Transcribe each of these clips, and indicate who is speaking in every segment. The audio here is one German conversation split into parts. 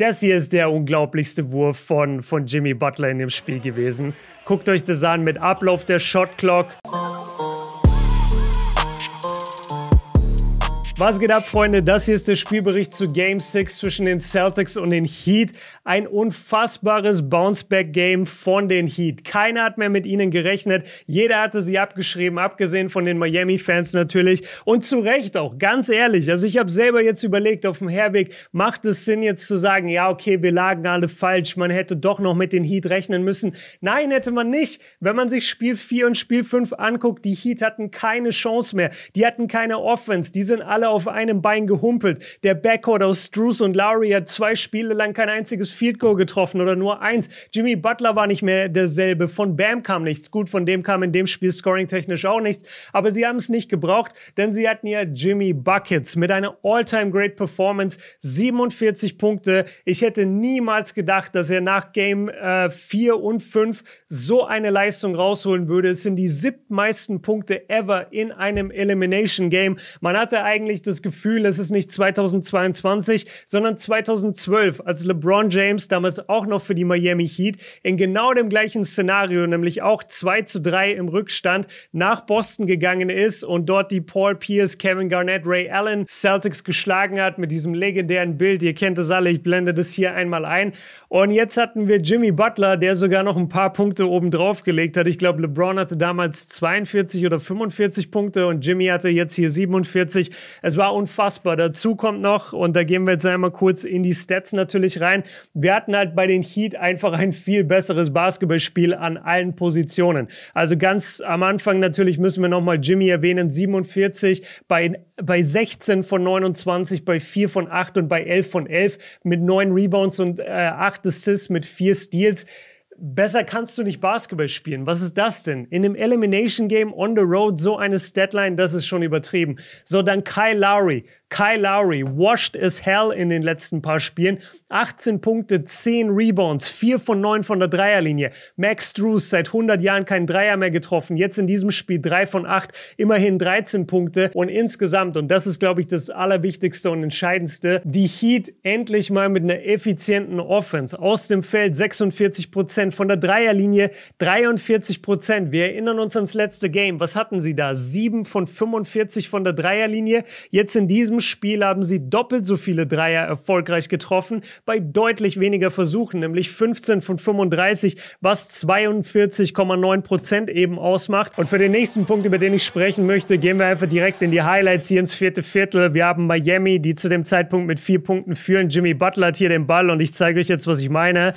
Speaker 1: Das hier ist der unglaublichste Wurf von, von Jimmy Butler in dem Spiel gewesen. Guckt euch das an mit Ablauf der Shot Clock. Was geht ab, Freunde? Das hier ist der Spielbericht zu Game 6 zwischen den Celtics und den Heat. Ein unfassbares Bounceback-Game von den Heat. Keiner hat mehr mit ihnen gerechnet. Jeder hatte sie abgeschrieben, abgesehen von den Miami-Fans natürlich. Und zu Recht auch, ganz ehrlich. Also ich habe selber jetzt überlegt, auf dem Herweg, macht es Sinn jetzt zu sagen, ja, okay, wir lagen alle falsch, man hätte doch noch mit den Heat rechnen müssen. Nein, hätte man nicht. Wenn man sich Spiel 4 und Spiel 5 anguckt, die Heat hatten keine Chance mehr. Die hatten keine Offense. Die sind alle alle auf einem Bein gehumpelt. Der Backcourt aus Struce und Lowry hat zwei Spiele lang kein einziges Field Goal getroffen oder nur eins. Jimmy Butler war nicht mehr derselbe. Von Bam kam nichts. Gut, von dem kam in dem Spiel scoring-technisch auch nichts. Aber sie haben es nicht gebraucht, denn sie hatten ja Jimmy Buckets mit einer All-Time-Great Performance. 47 Punkte. Ich hätte niemals gedacht, dass er nach Game äh, 4 und 5 so eine Leistung rausholen würde. Es sind die siebtmeisten Punkte ever in einem Elimination Game. Man hatte eigentlich ich das Gefühl, es ist nicht 2022, sondern 2012, als LeBron James damals auch noch für die Miami Heat in genau dem gleichen Szenario, nämlich auch 2 zu 3 im Rückstand nach Boston gegangen ist und dort die Paul Pierce, Kevin Garnett, Ray Allen Celtics geschlagen hat mit diesem legendären Bild. Ihr kennt das alle, ich blende das hier einmal ein. Und jetzt hatten wir Jimmy Butler, der sogar noch ein paar Punkte oben drauf gelegt hat. Ich glaube, LeBron hatte damals 42 oder 45 Punkte und Jimmy hatte jetzt hier 47. Es war unfassbar. Dazu kommt noch, und da gehen wir jetzt einmal kurz in die Stats natürlich rein. Wir hatten halt bei den Heat einfach ein viel besseres Basketballspiel an allen Positionen. Also ganz am Anfang natürlich müssen wir nochmal Jimmy erwähnen. 47 bei, bei 16 von 29, bei 4 von 8 und bei 11 von 11 mit 9 Rebounds und äh, 8 Assists mit 4 Steals besser kannst du nicht Basketball spielen. Was ist das denn? In einem Elimination Game on the road so eine Statline, das ist schon übertrieben. So, dann Kyle Lowry, Kyle Lowry, washed as hell in den letzten paar Spielen. 18 Punkte, 10 Rebounds, 4 von 9 von der Dreierlinie. Max Drews seit 100 Jahren kein Dreier mehr getroffen. Jetzt in diesem Spiel 3 von 8, immerhin 13 Punkte. Und insgesamt, und das ist, glaube ich, das Allerwichtigste und Entscheidendste, die Heat endlich mal mit einer effizienten Offense aus dem Feld 46 Prozent, von der Dreierlinie 43 Prozent. Wir erinnern uns ans letzte Game. Was hatten sie da? 7 von 45 von der Dreierlinie. Jetzt in diesem Spiel haben sie doppelt so viele Dreier erfolgreich getroffen, bei deutlich weniger Versuchen, nämlich 15 von 35, was 42,9 Prozent eben ausmacht. Und für den nächsten Punkt, über den ich sprechen möchte, gehen wir einfach direkt in die Highlights hier ins vierte Viertel. Wir haben Miami, die zu dem Zeitpunkt mit vier Punkten führen. Jimmy Butler hat hier den Ball und ich zeige euch jetzt, was ich meine.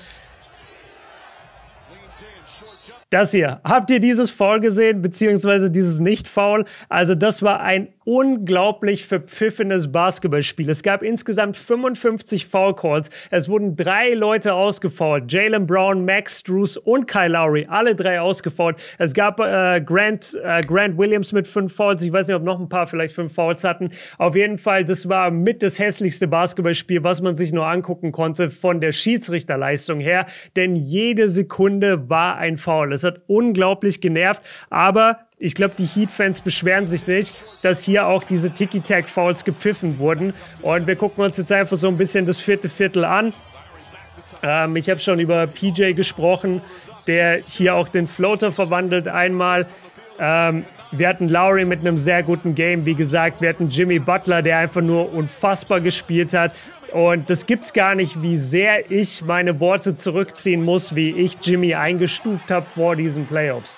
Speaker 1: Das hier. Habt ihr dieses Foul gesehen, beziehungsweise dieses Nicht-Foul? Also, das war ein unglaublich verpfiffenes Basketballspiel. Es gab insgesamt 55 Foul Calls. Es wurden drei Leute ausgefault. Jalen Brown, Max Drews und Kyle Lowry. Alle drei ausgefault. Es gab äh, Grant, äh, Grant Williams mit fünf Fouls. Ich weiß nicht, ob noch ein paar vielleicht fünf Fouls hatten. Auf jeden Fall, das war mit das hässlichste Basketballspiel, was man sich nur angucken konnte von der Schiedsrichterleistung her. Denn jede Sekunde war ein Foul. Das hat unglaublich genervt. Aber ich glaube, die Heat-Fans beschweren sich nicht, dass hier auch diese tiki tag fouls gepfiffen wurden. Und wir gucken uns jetzt einfach so ein bisschen das vierte Viertel an. Ähm, ich habe schon über PJ gesprochen, der hier auch den Floater verwandelt einmal. Ähm, wir hatten Lowry mit einem sehr guten Game, wie gesagt. Wir hatten Jimmy Butler, der einfach nur unfassbar gespielt hat. Und das gibt's gar nicht, wie sehr ich meine Worte zurückziehen muss, wie ich Jimmy eingestuft habe vor diesen Playoffs.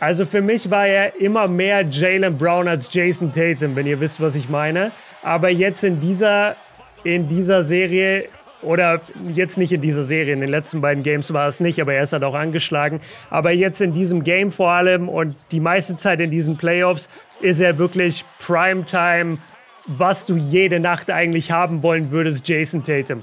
Speaker 1: Also für mich war er immer mehr Jalen Brown als Jason Tatum, wenn ihr wisst, was ich meine. Aber jetzt in dieser, in dieser Serie oder jetzt nicht in dieser Serie, in den letzten beiden Games war es nicht, aber er ist halt auch angeschlagen. Aber jetzt in diesem Game vor allem und die meiste Zeit in diesen Playoffs ist er wirklich Primetime, was du jede Nacht eigentlich haben wollen würdest, Jason Tatum.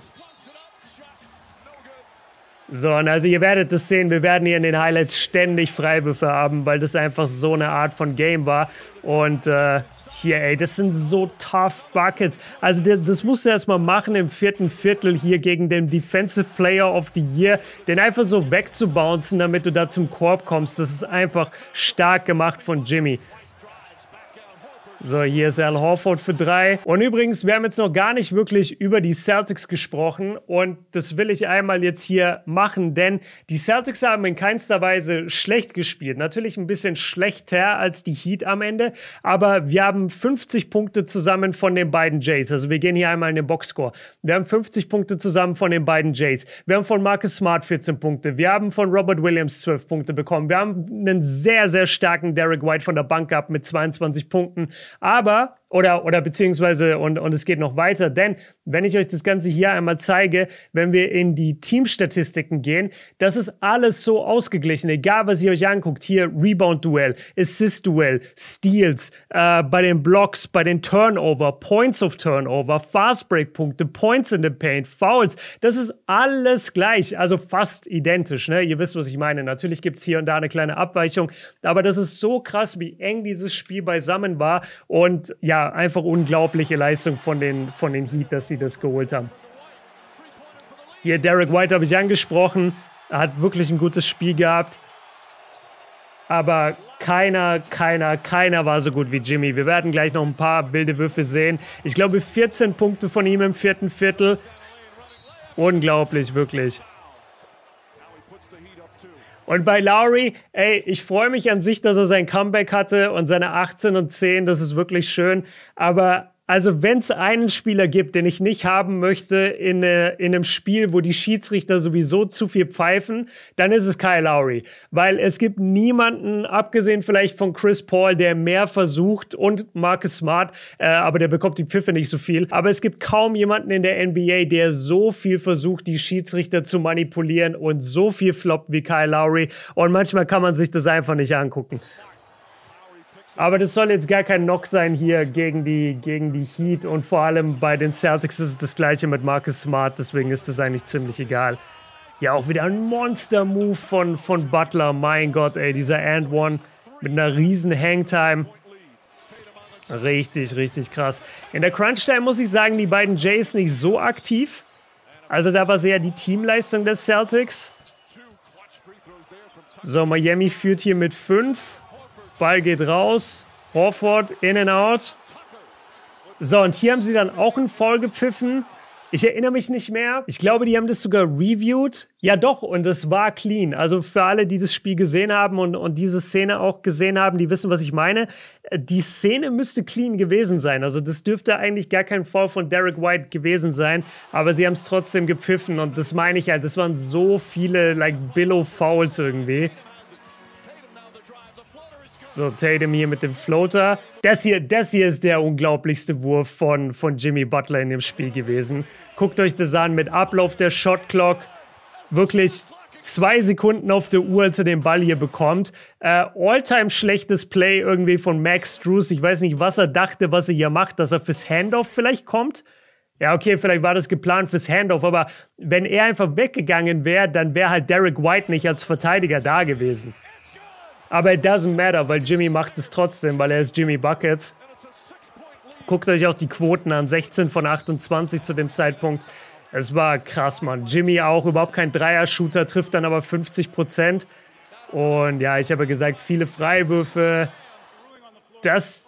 Speaker 1: So, und also ihr werdet das sehen, wir werden hier in den Highlights ständig Freiwürfe haben, weil das einfach so eine Art von Game war. Und äh, hier, ey, das sind so tough Buckets. Also das, das musst du erstmal machen im vierten Viertel hier gegen den Defensive Player of the Year, den einfach so wegzubouncen, damit du da zum Korb kommst. Das ist einfach stark gemacht von Jimmy. So, hier ist Al Horford für drei. Und übrigens, wir haben jetzt noch gar nicht wirklich über die Celtics gesprochen und das will ich einmal jetzt hier machen, denn die Celtics haben in keinster Weise schlecht gespielt. Natürlich ein bisschen schlechter als die Heat am Ende, aber wir haben 50 Punkte zusammen von den beiden Jays. Also wir gehen hier einmal in den Boxscore. Wir haben 50 Punkte zusammen von den beiden Jays. Wir haben von Marcus Smart 14 Punkte. Wir haben von Robert Williams 12 Punkte bekommen. Wir haben einen sehr, sehr starken Derek White von der Bank gehabt mit 22 Punkten. Aber oder, oder beziehungsweise, und, und es geht noch weiter, denn wenn ich euch das Ganze hier einmal zeige, wenn wir in die Teamstatistiken gehen, das ist alles so ausgeglichen, egal was ihr euch anguckt. Hier Rebound-Duell, Assist-Duell, Steals, äh, bei den Blocks, bei den Turnover, Points of Turnover, Fast-Break-Punkte, Points in the Paint, Fouls, das ist alles gleich, also fast identisch. Ne? Ihr wisst, was ich meine. Natürlich gibt es hier und da eine kleine Abweichung, aber das ist so krass, wie eng dieses Spiel beisammen war und ja, einfach unglaubliche Leistung von den, von den Heat, dass sie das geholt haben. Hier, Derek White habe ich angesprochen. Er hat wirklich ein gutes Spiel gehabt. Aber keiner, keiner, keiner war so gut wie Jimmy. Wir werden gleich noch ein paar wilde Würfe sehen. Ich glaube, 14 Punkte von ihm im vierten Viertel. Unglaublich, wirklich. Und bei Lowry, ey, ich freue mich an sich, dass er sein Comeback hatte und seine 18 und 10, das ist wirklich schön. Aber also wenn es einen Spieler gibt, den ich nicht haben möchte in, äh, in einem Spiel, wo die Schiedsrichter sowieso zu viel pfeifen, dann ist es Kyle Lowry. Weil es gibt niemanden, abgesehen vielleicht von Chris Paul, der mehr versucht und Marcus Smart, äh, aber der bekommt die Pfiffe nicht so viel. Aber es gibt kaum jemanden in der NBA, der so viel versucht, die Schiedsrichter zu manipulieren und so viel floppt wie Kyle Lowry. Und manchmal kann man sich das einfach nicht angucken. Aber das soll jetzt gar kein Knock sein hier gegen die, gegen die Heat. Und vor allem bei den Celtics ist es das gleiche mit Marcus Smart. Deswegen ist das eigentlich ziemlich egal. Ja, auch wieder ein Monster-Move von, von Butler. Mein Gott, ey, dieser And One mit einer riesen Hangtime. Richtig, richtig krass. In der Crunch-Time muss ich sagen, die beiden Jays nicht so aktiv. Also da war sehr die Teamleistung der Celtics. So, Miami führt hier mit 5. Ball geht raus. Horford in and out. So, und hier haben sie dann auch einen Foul gepfiffen. Ich erinnere mich nicht mehr. Ich glaube, die haben das sogar reviewed. Ja, doch, und es war clean. Also für alle, die das Spiel gesehen haben und, und diese Szene auch gesehen haben, die wissen, was ich meine. Die Szene müsste clean gewesen sein. Also das dürfte eigentlich gar kein Fall von Derek White gewesen sein, aber sie haben es trotzdem gepfiffen und das meine ich halt. Das waren so viele, like, Billow-Fouls irgendwie. So, Tatum hier mit dem Floater. Das hier, das hier ist der unglaublichste Wurf von, von Jimmy Butler in dem Spiel gewesen. Guckt euch das an mit Ablauf der Shot Clock. Wirklich zwei Sekunden auf der Uhr, als er den Ball hier bekommt. Äh, Alltime schlechtes Play irgendwie von Max Struess. Ich weiß nicht, was er dachte, was er hier macht, dass er fürs Handoff vielleicht kommt. Ja, okay, vielleicht war das geplant fürs Handoff, aber wenn er einfach weggegangen wäre, dann wäre halt Derek White nicht als Verteidiger da gewesen. Aber it doesn't matter, weil Jimmy macht es trotzdem, weil er ist Jimmy Buckets. Guckt euch auch die Quoten an. 16 von 28 zu dem Zeitpunkt. Es war krass, Mann. Jimmy auch überhaupt kein Dreier-Shooter, trifft dann aber 50 Prozent. Und ja, ich habe gesagt, viele Freiwürfe. Das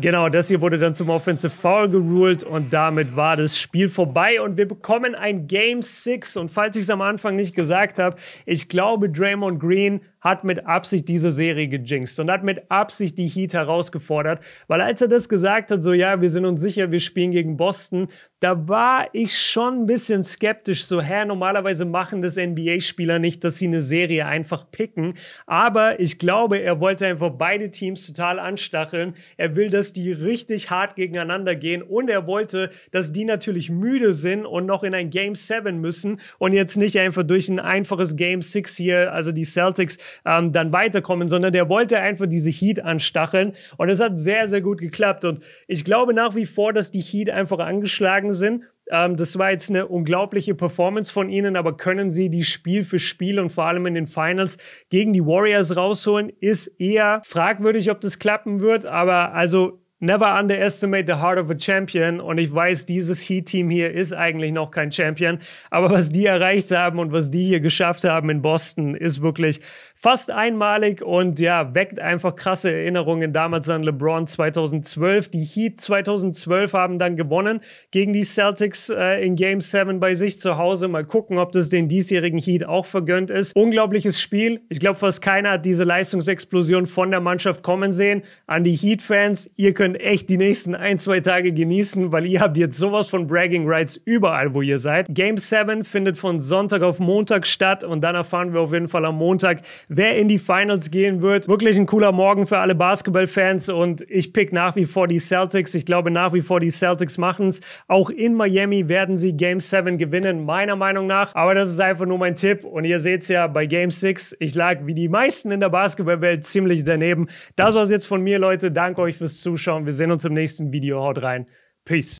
Speaker 1: Genau, das hier wurde dann zum Offensive Foul geruled und damit war das Spiel vorbei und wir bekommen ein Game 6 und falls ich es am Anfang nicht gesagt habe, ich glaube Draymond Green hat mit Absicht diese Serie gejinxt und hat mit Absicht die Heat herausgefordert, weil als er das gesagt hat, so ja, wir sind uns sicher, wir spielen gegen Boston, da war ich schon ein bisschen skeptisch, so hä, normalerweise machen das NBA-Spieler nicht, dass sie eine Serie einfach picken, aber ich glaube, er wollte einfach beide Teams total anstacheln, er will, dass die richtig hart gegeneinander gehen und er wollte, dass die natürlich müde sind und noch in ein Game 7 müssen und jetzt nicht einfach durch ein einfaches Game 6 hier, also die Celtics ähm, dann weiterkommen, sondern der wollte einfach diese Heat anstacheln. Und es hat sehr, sehr gut geklappt. Und ich glaube nach wie vor, dass die Heat einfach angeschlagen sind. Ähm, das war jetzt eine unglaubliche Performance von ihnen, aber können sie die Spiel für Spiel und vor allem in den Finals gegen die Warriors rausholen, ist eher fragwürdig, ob das klappen wird. Aber also Never underestimate the heart of a champion. Und ich weiß, dieses Heat-Team hier ist eigentlich noch kein Champion. Aber was die erreicht haben und was die hier geschafft haben in Boston, ist wirklich fast einmalig und ja, weckt einfach krasse Erinnerungen damals an LeBron 2012. Die Heat 2012 haben dann gewonnen gegen die Celtics äh, in Game 7 bei sich zu Hause. Mal gucken, ob das den diesjährigen Heat auch vergönnt ist. Unglaubliches Spiel. Ich glaube, fast keiner hat diese Leistungsexplosion von der Mannschaft kommen sehen. An die Heat-Fans, ihr könnt echt die nächsten ein, zwei Tage genießen, weil ihr habt jetzt sowas von Bragging Rights überall, wo ihr seid. Game 7 findet von Sonntag auf Montag statt und dann erfahren wir auf jeden Fall am Montag, wer in die Finals gehen wird. Wirklich ein cooler Morgen für alle Basketballfans und ich pick nach wie vor die Celtics. Ich glaube nach wie vor die Celtics machen es. Auch in Miami werden sie Game 7 gewinnen, meiner Meinung nach. Aber das ist einfach nur mein Tipp und ihr seht es ja bei Game 6. Ich lag wie die meisten in der Basketballwelt ziemlich daneben. Das war's jetzt von mir, Leute. Danke euch fürs Zuschauen. Wir sehen uns im nächsten Video. Haut rein. Peace.